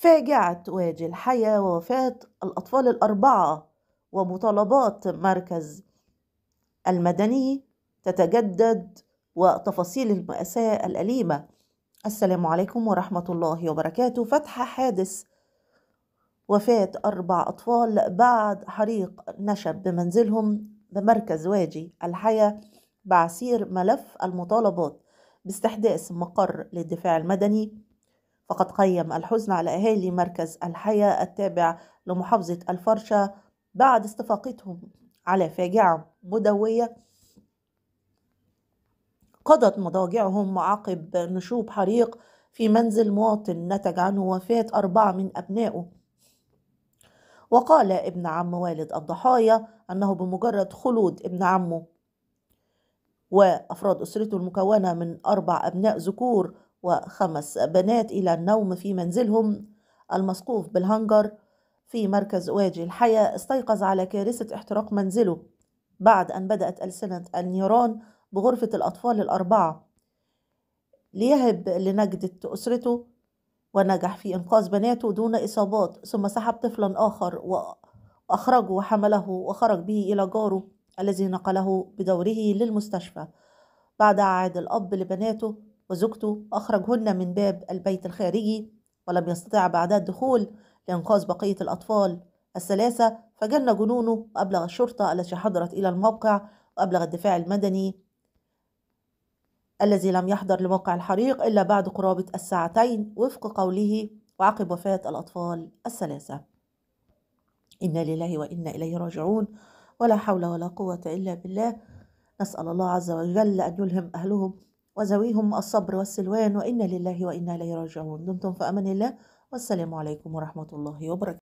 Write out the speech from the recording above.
فاجعة وادي الحياة ووفاة الأطفال الأربعة ومطالبات مركز المدني تتجدد وتفاصيل المأساة الأليمة السلام عليكم ورحمة الله وبركاته فتح حادث وفاة أربع أطفال بعد حريق نشب بمنزلهم بمركز واجي الحياة بعسير ملف المطالبات باستحداث مقر للدفاع المدني فقد قيم الحزن على أهالي مركز الحياة التابع لمحافظة الفرشة بعد استفاقتهم على فاجعة مدوية قضت مضاجعهم عقب نشوب حريق في منزل مواطن نتج عنه وفاة أربعة من أبنائه وقال ابن عم والد الضحايا أنه بمجرد خلود ابن عمه وأفراد أسرته المكونة من أربع أبناء ذكور وخمس بنات إلى النوم في منزلهم المسقوف بالهنجر في مركز واجي الحياة استيقظ على كارثة احتراق منزله بعد أن بدأت ألسنة النيران بغرفة الأطفال الأربعة ليهب لنجدة أسرته ونجح في إنقاذ بناته دون إصابات ثم سحب طفلا آخر وأخرجه وحمله وخرج به إلى جاره الذي نقله بدوره للمستشفى بعد عاد الأب لبناته وزوجته أخرجهن من باب البيت الخارجي ولم يستطع بعدها الدخول لإنقاذ بقية الأطفال الثلاثة فجن جنونه وأبلغ الشرطة التي حضرت إلى الموقع وأبلغ الدفاع المدني الذي لم يحضر لموقع الحريق إلا بعد قرابة الساعتين وفق قوله وعقب وفاة الأطفال الثلاثة إنا لله وإنا إليه راجعون ولا حول ولا قوة إلا بالله نسأل الله عز وجل أن يلهم أهلهم وزويهم الصبر والسلوان وإنا لله وإنا إليه راجعون دمتم في أمان الله والسلام عليكم ورحمة الله وبركاته